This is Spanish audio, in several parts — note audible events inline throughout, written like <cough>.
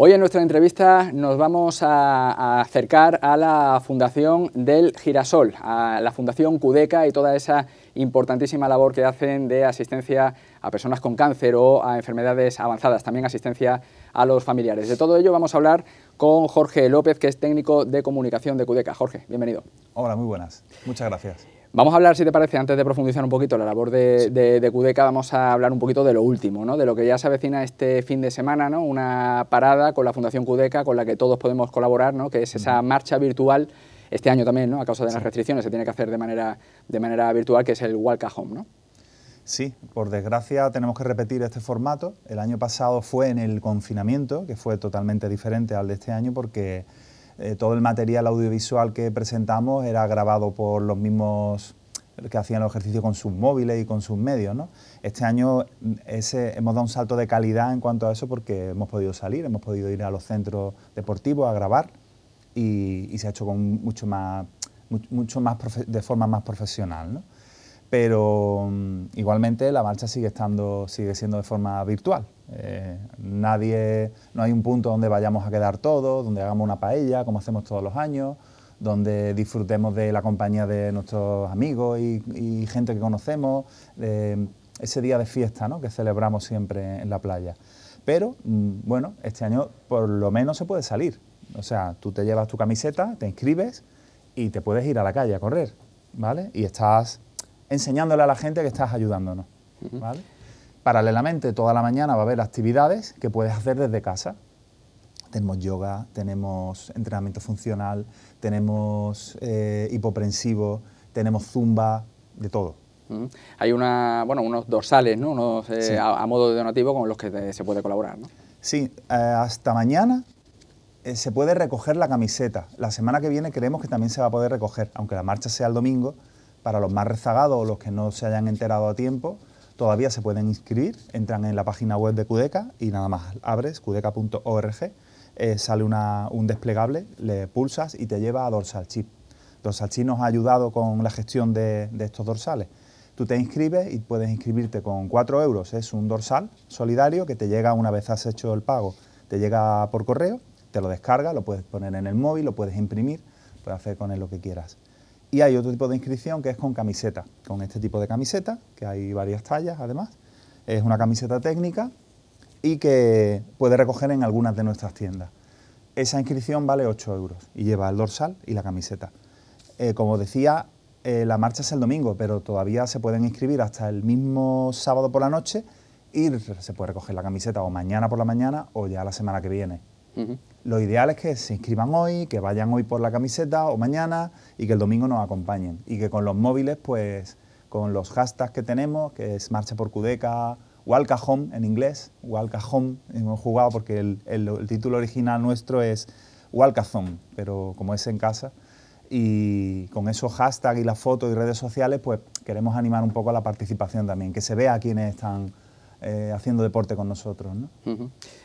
Hoy en nuestra entrevista nos vamos a, acercar a la Fundación del Girasol, a la Fundación Cudeca y toda esa importantísima labor que hacen de asistencia a personas con cáncer o a enfermedades avanzadas, también asistencia a los familiares. De todo ello vamos a hablar con Jorge López, que es técnico de comunicación de Cudeca. Jorge, bienvenido. Hola, muy buenas. Muchas gracias. Vamos a hablar, si te parece, antes de profundizar un poquito la labor de, Cudeca, vamos a hablar un poquito de lo último, ¿no? de lo que ya se avecina este fin de semana, ¿no? una parada con la Fundación Cudeca con la que todos podemos colaborar, ¿no? que es esa marcha virtual, este año también, ¿no? a causa de las restricciones, se tiene que hacer de manera, de manera virtual, que es el Walk a Home. ¿no? Sí, por desgracia tenemos que repetir este formato. El año pasado fue en el confinamiento, que fue totalmente diferente al de este año porque eh, todo el material audiovisual que presentamos era grabado por los mismos que hacían los ejercicios con sus móviles y con sus medios. Este año mm, hemos dado un salto de calidad en cuanto a eso porque hemos podido salir, hemos podido ir a los centros deportivos a grabar y, se ha hecho con mucho más, mucho más de forma más profesional. Pero mm, igualmente la marcha sigue, estando, sigue siendo de forma virtual. Eh, nadie, no hay un punto donde vayamos a quedar todos, donde hagamos una paella, como hacemos todos los años, donde disfrutemos de la compañía de nuestros amigos y, gente que conocemos, ese día de fiesta ¿no? que celebramos siempre en la playa. Pero mm, bueno, este año por lo menos se puede salir. O sea, tú te llevas tu camiseta, te inscribes y te puedes ir a la calle a correr, ¿vale? Y estás enseñándole a la gente que estás ayudándonos, ¿vale? Paralelamente, toda la mañana va a haber actividades que puedes hacer desde casa. Tenemos yoga, tenemos entrenamiento funcional, tenemos eh, hipoprensivo, tenemos zumba, de todo. Mm. Hay una, bueno, unos dorsales, ¿no? Eh, a, modo de donativo con los que se puede colaborar. ¿no? Sí, eh, hasta mañana se puede recoger la camiseta. La semana que viene creemos que también se va a poder recoger, aunque la marcha sea el domingo, para los más rezagados o los que no se hayan enterado a tiempo, todavía se pueden inscribir, entran en la página web de Cudeca y nada más abres cudeca.org, eh, sale un desplegable, le pulsas y te lleva a Dorsal Chip. Dorsal Chip nos ha ayudado con la gestión de, de estos dorsales. Tú te inscribes y puedes inscribirte con 4 euros, es un dorsal solidario que te llega una vez has hecho el pago, te llega por correo, te lo descarga, lo puedes poner en el móvil, lo puedes imprimir, puedes hacer con él lo que quieras. Y hay otro tipo de inscripción que es con camiseta, con este tipo de camiseta, que hay varias tallas además. Es una camiseta técnica y que puede recoger en algunas de nuestras tiendas. Esa inscripción vale 8 euros y lleva el dorsal y la camiseta. Eh, como decía, eh, la marcha es el domingo, pero todavía se pueden inscribir hasta el mismo sábado por la noche y se puede recoger la camiseta o mañana por la mañana o ya la semana que viene lo ideal es que se inscriban hoy, que vayan hoy por la camiseta o mañana y que el domingo nos acompañen. Y que con los móviles, pues con los hashtags que tenemos, que es Marcha por Cudeca, Walk en inglés, Walk Home, hemos jugado porque el, título original nuestro es Walkathon, pero como es en casa, y con esos hashtags y las fotos y redes sociales, pues queremos animar un poco a la participación también, que se vea quienes están eh, haciendo deporte con nosotros. ¿no?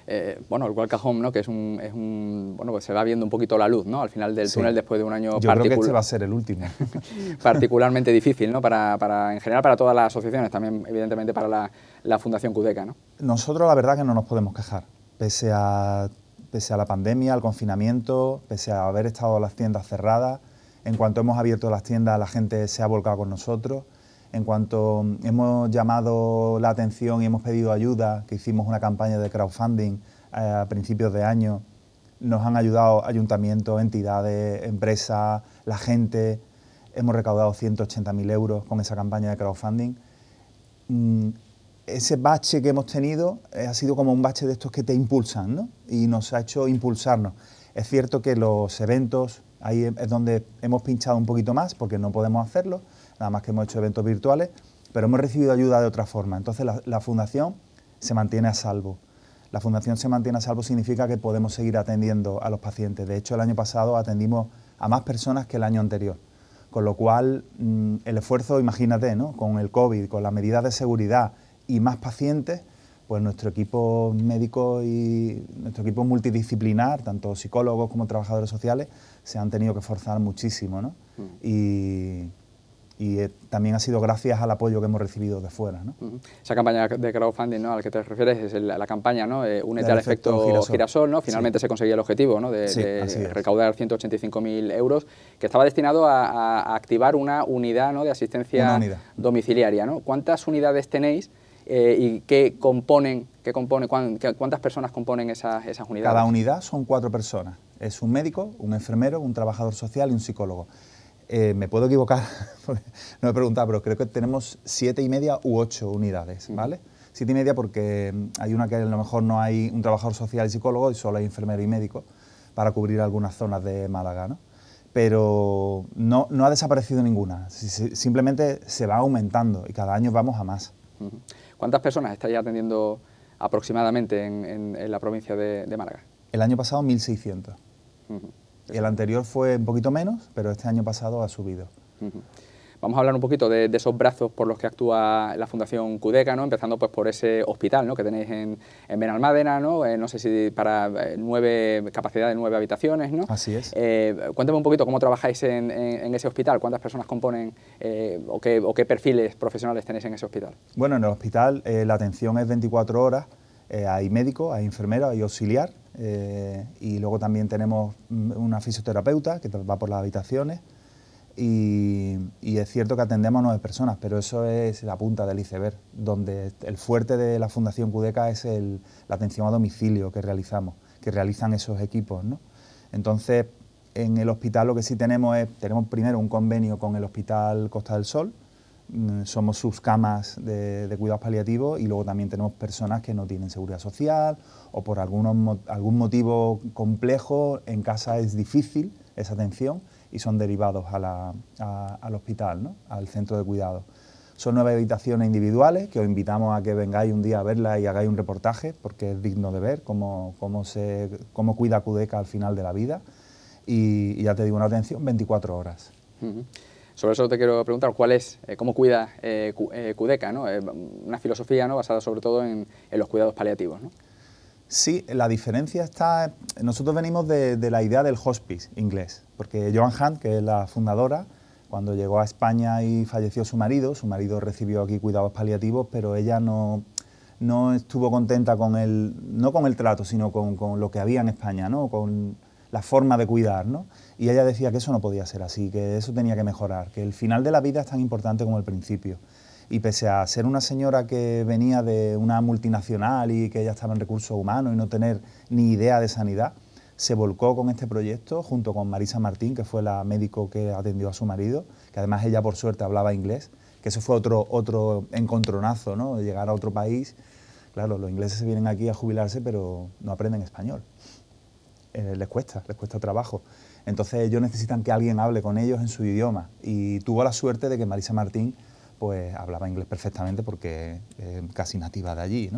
Eh, bueno, el Walk Home, ¿no? que es un, Bueno, pues se va viendo un poquito la luz ¿no? al final del túnel después de un año Yo creo que este va a ser el último. <laughs> particularmente difícil, ¿no? Para, en general para todas las asociaciones, también evidentemente para la, Fundación Cudeca. ¿no? Nosotros la verdad que no nos podemos quejar, pese a, pese a la pandemia, al confinamiento, pese a haber estado las tiendas cerradas. En cuanto hemos abierto las tiendas, la gente se ha volcado con nosotros en cuanto hemos llamado la atención y hemos pedido ayuda, que hicimos una campaña de crowdfunding eh, a principios de año, nos han ayudado ayuntamientos, entidades, empresas, la gente. Hemos recaudado 180.000 euros con esa campaña de crowdfunding. Mm, ese bache que hemos tenido eh, ha sido como un bache de estos que te impulsan, Y nos ha hecho impulsarnos. Es cierto que los eventos, ahí es donde hemos pinchado un poquito más porque no podemos hacerlo, nada más que hemos hecho eventos virtuales, pero hemos recibido ayuda de otra forma. Entonces la, fundación se mantiene a salvo. La fundación se mantiene a salvo significa que podemos seguir atendiendo a los pacientes. De hecho, el año pasado atendimos a más personas que el año anterior. Con lo cual, mm, el esfuerzo, imagínate, ¿no? con el COVID, con las medidas de seguridad y más pacientes, pues nuestro equipo médico y nuestro equipo multidisciplinar, tanto psicólogos como trabajadores sociales, se han tenido que forzar muchísimo. ¿no? Mm. Y, eh, también ha sido gracias al apoyo que hemos recibido de fuera. Mm. Esa campaña de crowdfunding ¿no? que te refieres es la campaña ¿no? Eh, únete al efecto, girasol. ¿no? Finalmente se conseguía el objetivo ¿no? de, recaudar 185.000 euros, que estaba destinado a, activar una unidad de asistencia domiciliaria. ¿Cuántas unidades tenéis? Eh, y qué componen, qué cuántas personas componen esas, unidades. Cada unidad son cuatro personas. Es un médico, un enfermero, un trabajador social y un psicólogo. Eh, me puedo equivocar, <laughs> no he preguntado, pero creo que tenemos siete y media u ocho unidades, ¿vale? Siete y media porque mm, hay una que a lo mejor no hay un trabajador social y psicólogo y solo hay enfermero y médico para cubrir algunas zonas de Málaga, ¿no? Pero no, no ha desaparecido ninguna, simplemente se va aumentando y cada año vamos a más. ¿Cuántas personas estáis atendiendo aproximadamente en, la provincia de, Málaga? El año pasado 1.600. El anterior fue un poquito menos, pero este año pasado ha subido. Vamos a hablar un poquito de, esos brazos por los que actúa la Fundación Cudeca, ¿no? empezando pues por ese hospital que tenéis en, Benalmádena, ¿no? Eh, no sé si para eh, nueve, capacidad de nueve habitaciones. ¿no? Así es. Eh, cuéntame un poquito cómo trabajáis en, ese hospital, cuántas personas componen o qué, perfiles profesionales tenéis en ese hospital. Bueno, en el hospital la atención es 24 horas, hay médico, hay enfermera, hay auxiliar y luego también tenemos mm, una fisioterapeuta que va por las habitaciones y, es cierto que atendemos a nueve personas, pero eso es la punta del iceberg, donde el fuerte de la Fundación Cudeca es el, la atención a domicilio que realizamos, que realizan esos equipos. ¿no? Entonces, en el hospital lo que sí tenemos es, tenemos primero un convenio con el Hospital Costa del Sol, mm, somos sus camas de, cuidados paliativos y luego también tenemos personas que no tienen seguridad social o por algún motivo complejo en casa es difícil esa atención y son derivados al hospital, al centro de cuidados. Son nueve habitaciones individuales que os invitamos a que vengáis un día a verla y hagáis un reportaje porque es digno de ver cómo, cómo, se, cómo cuida Cudeca al final de la vida y, ya te digo una atención 24 horas. Sobre eso te quiero preguntar, ¿cuál es, eh, cómo cuida eh, eh, Cudeca? ¿no? una filosofía ¿no? basada sobre todo en, en los cuidados paliativos. ¿no? Sí, la diferencia está... Nosotros venimos de, la idea del hospice inglés, porque Joan Hunt, que es la fundadora, cuando llegó a España y falleció su marido, su marido recibió aquí cuidados paliativos, pero ella no, no estuvo contenta con el... no con el trato, sino con, lo que había en España, ¿no? con la forma de cuidar, ¿no? Y ella decía que eso no podía ser así, que eso tenía que mejorar, que el final de la vida es tan importante como el principio y pese a ser una señora que venía de una multinacional y que ella estaba en recursos humanos y no tener ni idea de sanidad, se volcó con este proyecto junto con Marisa Martín, que fue la médico que atendió a su marido, que además ella por suerte hablaba inglés, que eso fue otro, otro encontronazo, ¿no? llegar a otro país. Claro, los ingleses se vienen aquí a jubilarse, pero no aprenden español. Eh, les cuesta, les cuesta trabajo. Entonces ellos necesitan que alguien hable con ellos en su idioma. Y tuvo la suerte de que Marisa Martín pues hablaba inglés perfectamente porque eh, casi nativa de allí.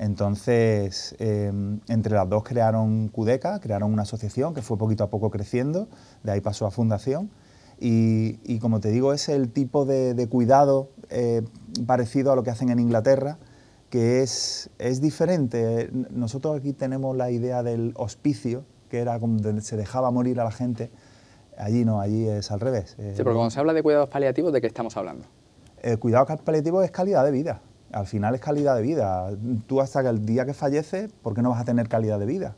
Entonces, em, entre las dos crearon CUDECA, crearon una asociación que fue poquito a poco creciendo, de ahí pasó a fundación. Y, como te digo, es el tipo de, cuidado eh, parecido a lo que hacen en Inglaterra, que es, es diferente. Nosotros aquí tenemos la idea del hospicio, que era donde se dejaba morir a la gente. Allí no, allí es al revés. Eh, sí, pero cuando se habla de cuidados paliativos, ¿de qué estamos hablando? el cuidado paliativo es calidad de vida. Al final es calidad de vida. Tú hasta el día que falleces, ¿por qué no vas a tener calidad de vida?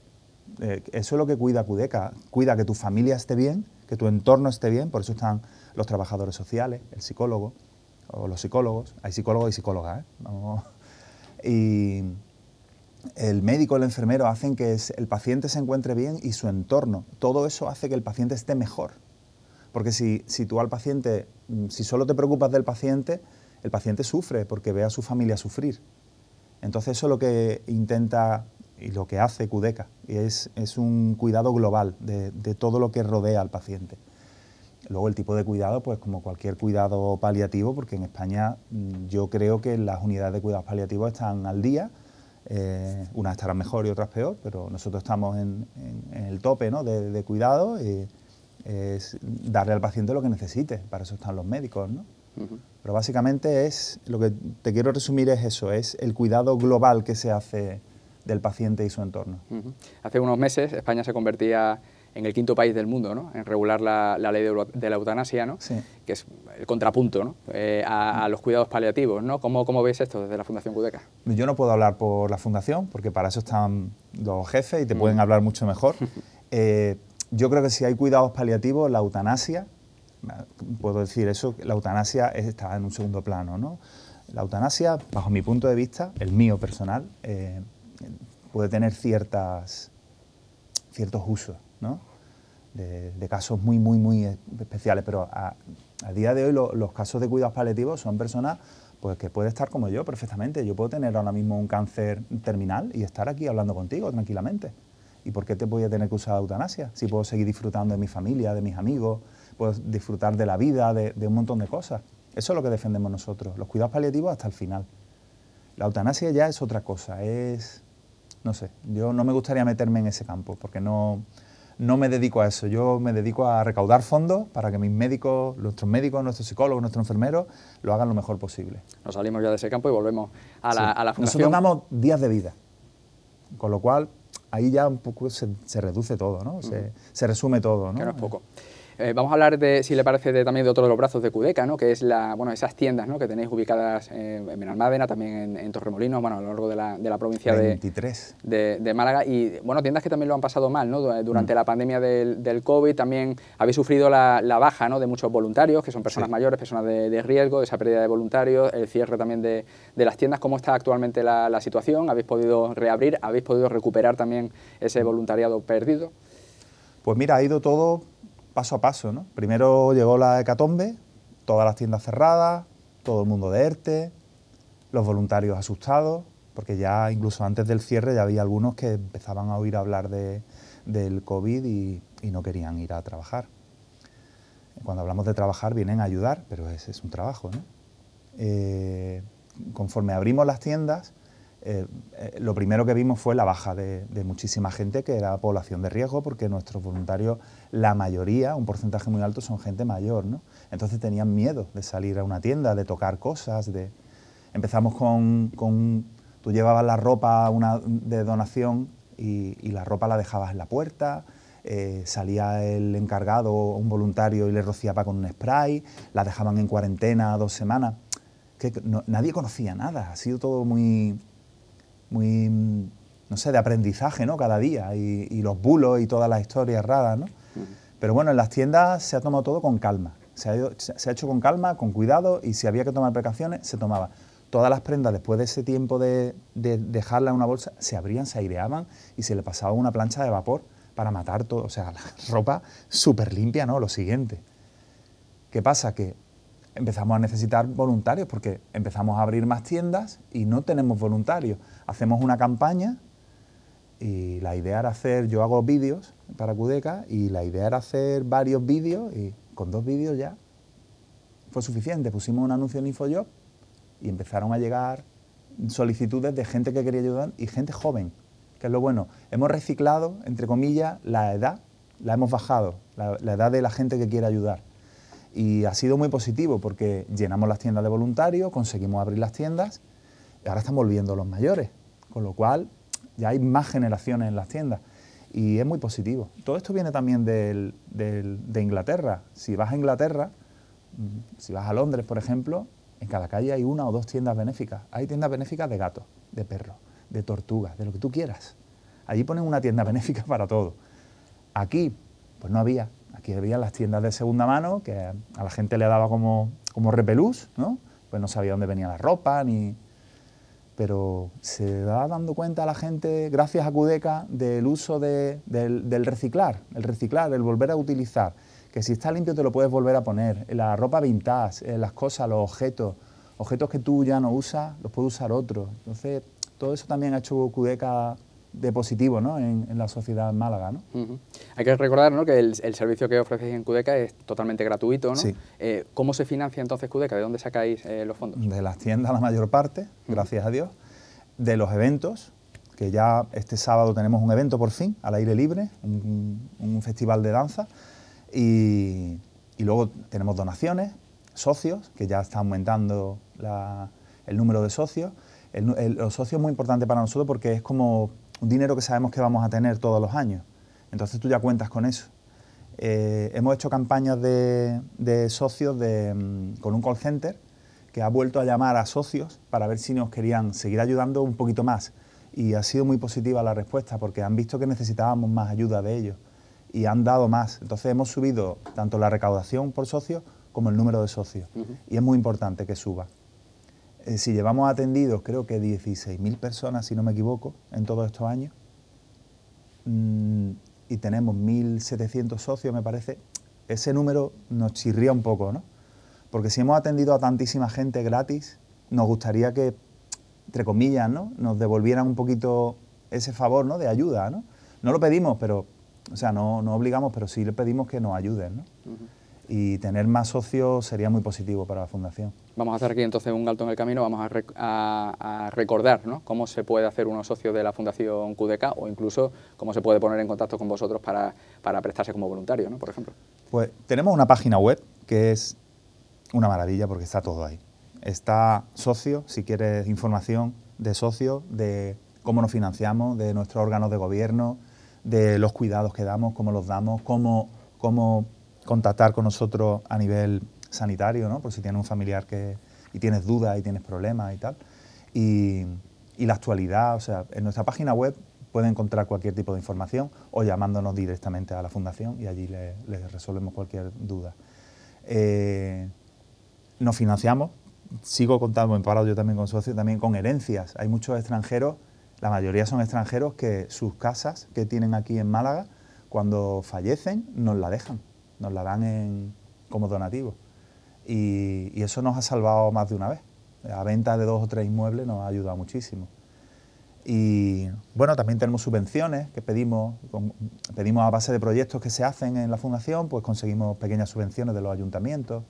Eh, eso es lo que cuida Cudeca. Cuida que tu familia esté bien, que tu entorno esté bien. Por eso están los trabajadores sociales, el psicólogo o los psicólogos. Hay psicólogos y psicólogas. ¿eh? Y el médico, el enfermero hacen que el paciente se encuentre bien y su entorno. Todo eso hace que el paciente esté mejor. Porque si, si tú al paciente, mm, si solo te preocupas del paciente, el paciente sufre porque ve a su familia sufrir. Entonces eso es lo que intenta y lo que hace Cudeca, es, es un cuidado global de, de todo lo que rodea al paciente. Luego el tipo de cuidado, pues como cualquier cuidado paliativo, porque en España mm, yo creo que las unidades de cuidados paliativos están al día, eh, unas estarán mejor y otras peor, pero nosotros estamos en, en, el tope ¿no? de, de, cuidado. Eh, es darle al paciente lo que necesite, para eso están los médicos, ¿no? Pero básicamente es, lo que te quiero resumir es eso, es el cuidado global que se hace del paciente y su entorno. Hace unos meses España se convertía en el quinto país del mundo ¿no? en regular la, ley de, la eutanasia, ¿no? que es el contrapunto ¿no? Eh, a, los cuidados paliativos. ¿no? ¿Cómo, ¿Cómo ves esto desde la Fundación Cudeca? Yo no puedo hablar por la Fundación, porque para eso están los jefes y te pueden hablar mucho mejor. <laughs> yo creo que si hay cuidados paliativos, la eutanasia, puedo decir eso, la eutanasia está en un segundo plano, ¿no? La eutanasia, bajo mi punto de vista, el mío personal, eh, puede tener ciertas, ciertos usos, ¿no? De, casos muy, muy, muy especiales, pero a, día de hoy los casos de cuidados paliativos son personas pues que pueden estar como yo perfectamente. Yo puedo tener ahora mismo un cáncer terminal y estar aquí hablando contigo tranquilamente. ¿Y por qué te voy a tener que usar la eutanasia? Si puedo seguir disfrutando de mi familia, de mis amigos, puedo disfrutar de la vida, de, un montón de cosas. Eso es lo que defendemos nosotros, los cuidados paliativos hasta el final. La eutanasia ya es otra cosa, es... No sé, yo no me gustaría meterme en ese campo porque no, no me dedico a eso. Yo me dedico a recaudar fondos para que mis médicos, nuestros médicos, nuestros psicólogos, nuestros enfermeros, lo hagan lo mejor posible. Nos salimos ya de ese campo y volvemos a la, fundación. Nosotros damos días de vida, con lo cual ahí ya un poco se, reduce todo, ¿no? se, resume todo, ¿no? poco. Eh, vamos a hablar, de, si le parece, también de otro de los brazos de Cudeca, ¿no? que es la, bueno, esas tiendas ¿no? que tenéis ubicadas eh, en Benalmádena, también en, Torremolinos, bueno, a lo largo de la, de la provincia de, de, Málaga. Y bueno, tiendas que también lo han pasado mal ¿no? Eh, durante mm. la pandemia del, COVID, también habéis sufrido la, baja ¿no? de muchos voluntarios, que son personas mayores, personas de, riesgo, esa pérdida de voluntarios, el cierre también de, las tiendas. ¿Cómo está actualmente la, la situación? ¿Habéis podido reabrir? ¿Habéis podido recuperar también ese voluntariado perdido? Pues mira, ha ido todo paso a paso. ¿no? Primero llegó la hecatombe, todas las tiendas cerradas, todo el mundo de ERTE, los voluntarios asustados, porque ya incluso antes del cierre ya había algunos que empezaban a oír hablar de, del COVID y, no querían ir a trabajar. Cuando hablamos de trabajar vienen a ayudar, pero ese es un trabajo. ¿no? Eh, conforme abrimos las tiendas, eh, eh, lo primero que vimos fue la baja de, muchísima gente que era población de riesgo, porque nuestros voluntarios, la mayoría, un porcentaje muy alto, son gente mayor. ¿no? Entonces tenían miedo de salir a una tienda, de tocar cosas. De... Empezamos con, Tú llevabas la ropa una, de donación y, la ropa la dejabas en la puerta. Eh, salía el encargado, un voluntario, y le rociaba con un spray, la dejaban en cuarentena dos semanas, que nadie conocía nada, ha sido todo muy, muy, mm, no sé, de aprendizaje, ¿no? Cada día, y, los bulos y todas las historias erradas, ¿no? Pero bueno, en las tiendas se ha tomado todo con calma. Se ha, hecho con calma, con cuidado, y si había que tomar precauciones, se tomaba. Todas las prendas, después de ese tiempo de, de dejarla en una bolsa, se abrían, se aireaban y se le pasaba una plancha de vapor para matar todo. O sea, la ropa súper limpia, ¿no? Lo siguiente. ¿Qué pasa? Que empezamos a necesitar voluntarios porque empezamos a abrir más tiendas y no tenemos voluntarios. Hacemos una campaña y la idea era hacer, yo hago vídeos para Cudeca y la idea era hacer varios vídeos y con dos vídeos ya fue suficiente. Pusimos un anuncio en InfoJob y empezaron a llegar solicitudes de gente que quería ayudar y gente joven, que es lo bueno. Hemos reciclado, entre comillas, la edad, la hemos bajado, la, edad de la gente que quiere ayudar. Y ha sido muy positivo porque llenamos las tiendas de voluntarios, conseguimos abrir las tiendas y ahora están volviendo los mayores, con lo cual ya hay más generaciones en las tiendas y es muy positivo. Todo esto viene también de Inglaterra. Si vas a Inglaterra, mm, si vas a Londres, por ejemplo, en cada calle hay una o dos tiendas benéficas. Hay tiendas benéficas de gatos, de perros, de tortugas, de lo que tú quieras. Allí ponen una tienda <laughs> benéfica para todo. Aquí, pues no había. Aquí había las tiendas de segunda mano, que a la gente le daba como, como repelús, ¿no? Pues no sabía dónde venía la ropa, ni... Pero se va dando cuenta la gente, gracias a Cudeca, del uso del, del reciclar, el reciclar, el volver a utilizar. Que si está limpio te lo puedes volver a poner. La ropa vintage, eh, las cosas, los objetos, objetos que tú ya no usas, los puede usar otro. Entonces, todo eso también ha hecho Cudeca de positivo ¿no? en, la sociedad Málaga. ¿no? Hay que recordar ¿no? que el, servicio que ofrecéis en Cudeca es totalmente gratuito. ¿no? Eh, ¿Cómo se financia entonces Cudeca? ¿De dónde sacáis eh, los fondos? De las tiendas la mayor parte, gracias a Dios, de los eventos, que ya este sábado tenemos un evento por fin, al aire libre, un, festival de danza, y, luego tenemos donaciones, socios, que ya está aumentando el número de socios. los socios es muy importante para nosotros porque es como un dinero que sabemos que vamos a tener todos los años. Entonces tú ya cuentas con eso. Eh, hemos hecho campañas de, socios mm, con un call center que ha vuelto a llamar a socios para ver si nos querían seguir ayudando un poquito más. Y ha sido muy positiva la respuesta porque han visto que necesitábamos más ayuda de ellos y han dado más. Entonces hemos subido tanto la recaudación por socios como el número de socios. Y es muy importante que suba. Eh, si llevamos atendidos creo que 16.000 personas, si no me equivoco, en todos estos años, mm, y tenemos 1.700 socios, me parece, ese número nos chirría un poco, ¿no? Porque si hemos atendido a tantísima gente gratis, nos gustaría que, entre comillas, ¿no? Nos devolvieran un poquito ese favor, ¿no? De ayuda, ¿no? No lo pedimos, pero, o sea, no, obligamos, pero sí le pedimos que nos ayuden, ¿no? y tener más socios sería muy positivo para la Fundación. Vamos a hacer aquí entonces un alto en el camino, vamos a, recordar cómo se puede hacer uno socio de la Fundación QDK o incluso cómo se puede poner en contacto con vosotros para, prestarse como voluntario, ¿no? por ejemplo. Pues tenemos una página web que es una maravilla porque está todo ahí. Está socio, si quieres información de socio, de cómo nos financiamos, de nuestros órganos de gobierno, de los cuidados que damos, cómo los damos, cómo, cómo contactar con nosotros a nivel sanitario, ¿no? por si tienes un familiar que, y tienes dudas y tienes problemas y tal. Y, la actualidad, o sea, en nuestra página web puede encontrar cualquier tipo de información o llamándonos directamente a la fundación y allí les le resolvemos cualquier duda. Eh, nos financiamos, sigo contando, en parado yo también con socios, también con herencias. Hay muchos extranjeros, la mayoría son extranjeros que sus casas que tienen aquí en Málaga, cuando fallecen, nos la dejan nos la dan en, como donativo. Y, eso nos ha salvado más de una vez. La venta de dos o tres inmuebles nos ha ayudado muchísimo. Y bueno, también tenemos subvenciones que pedimos, pedimos a base de proyectos que se hacen en la fundación, pues conseguimos pequeñas subvenciones de los ayuntamientos.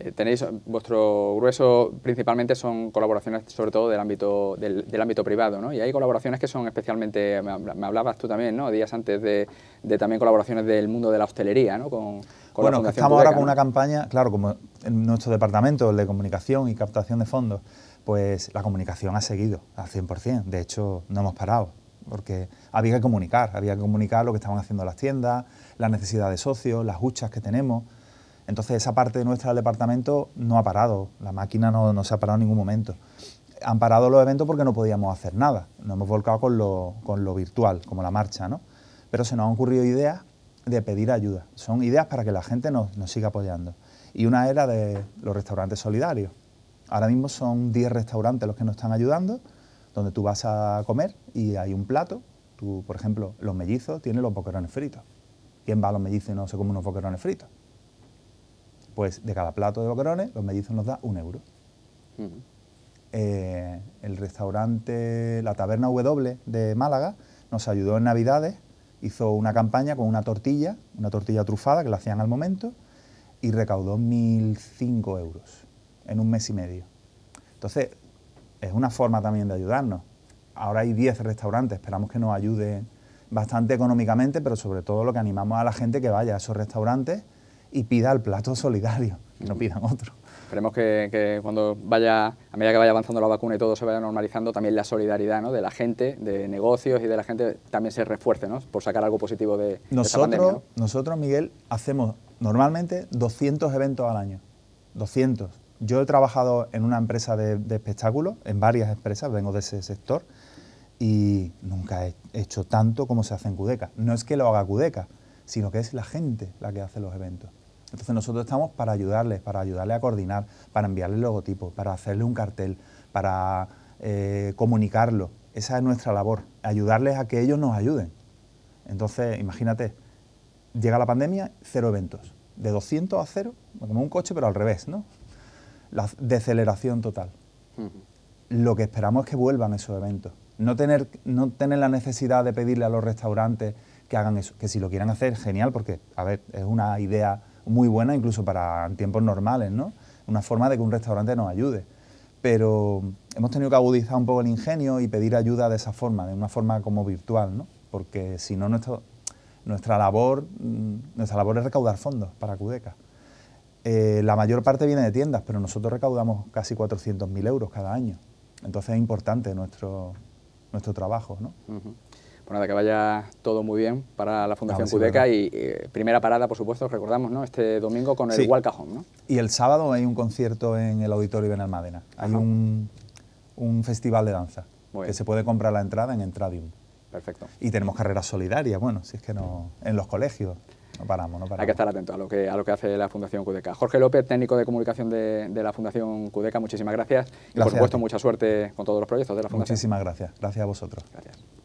Eh, tenéis vuestro grueso principalmente son colaboraciones sobre todo del ámbito del, ámbito privado, ¿no? Y hay colaboraciones que son especialmente me hablabas tú también, ¿no? Días antes de, de también colaboraciones del mundo de la hostelería, ¿no? Con, bueno, estamos ahora con una campaña, claro, como en nuestro departamento el de comunicación y captación de fondos, pues la comunicación ha seguido al 100%, de hecho no hemos parado porque había que comunicar, había que comunicar lo que estaban haciendo las tiendas, las necesidades de socios, las huchas que tenemos, entonces esa parte de nuestra departamento no ha parado, la máquina no, se ha parado en ningún momento. Han parado los eventos porque no podíamos hacer nada, nos hemos volcado con lo, virtual, como la marcha, ¿no? Pero se nos han ocurrido ideas de pedir ayuda, son ideas para que la gente nos, siga apoyando. Y una era de los restaurantes solidarios. Ahora mismo son 10 restaurantes los que nos están ayudando, donde tú vas a comer y hay un plato, tú, por ejemplo, los mellizos tiene los boquerones fritos. ¿Quién va a los mellizos y no se come unos boquerones fritos? Pues de cada plato de boquerones, los mellizos nos da un euro. Eh, el restaurante, la taberna W de Málaga, nos ayudó en Navidades, hizo una campaña con una tortilla, una tortilla trufada que la hacían al momento, y recaudó 1.005 euros en un mes y medio. Entonces, es una forma también de ayudarnos. Ahora hay 10 restaurantes, esperamos que nos ayuden bastante económicamente, pero sobre todo lo que animamos a la gente que vaya a esos restaurantes y pida el plato solidario, no pidan otro. Esperemos que, cuando vaya, a medida que vaya avanzando la vacuna y todo se vaya normalizando, también la solidaridad de la gente, de negocios y de la gente también se refuerce, ¿no? Por sacar algo positivo de, nosotros, esta pandemia, Nosotros, Miguel, hacemos normalmente 200 eventos al año. 200. Yo he trabajado en una empresa de, de espectáculos, en varias empresas, vengo de ese sector, y nunca he hecho tanto como se hace en Cudeca. No es que lo haga Cudeca, sino que es la gente la que hace los eventos. Entonces nosotros estamos para ayudarles, para ayudarles a coordinar, para enviarles logotipos, para hacerle un cartel, para eh, comunicarlo. Esa es nuestra labor, ayudarles a que ellos nos ayuden. Entonces, imagínate, llega la pandemia, cero eventos. De 200 a cero, como un coche, pero al revés, ¿no? La deceleración total. Lo que esperamos es que vuelvan esos eventos. No tener, no tener la necesidad de pedirle a los restaurantes que hagan eso. Que si lo quieran hacer, genial, porque, a ver, es una idea muy buena incluso para tiempos normales, ¿no? Una forma de que un restaurante nos ayude. Pero hemos tenido que agudizar un poco el ingenio y pedir ayuda de esa forma, de una forma como virtual, ¿no? Porque si no, nuestra, labor, mm, nuestra labor es recaudar fondos para Cudeca. Eh, la mayor parte viene de tiendas, pero nosotros recaudamos casi 400.000 euros cada año. Entonces es importante nuestro, nuestro trabajo, ¿no? Bueno, que vaya todo muy bien para la Fundación Cudeca ah, y eh, primera parada, por supuesto, recordamos, ¿no? Este domingo con el igual ¿no? Y el sábado hay un concierto en el Auditorio Benalmádena. Hay un, festival de danza que se puede comprar la entrada en Entradium. Perfecto. Y tenemos carreras solidarias, bueno, si es que no... en los colegios. No paramos, no paramos. Hay que estar atento a lo que, hace la Fundación Cudeca. Jorge López, técnico de comunicación de, la Fundación Cudeca, muchísimas gracias. y por supuesto, mucha suerte con todos los proyectos de la Fundación. Muchísimas gracias. Gracias a vosotros. Gracias.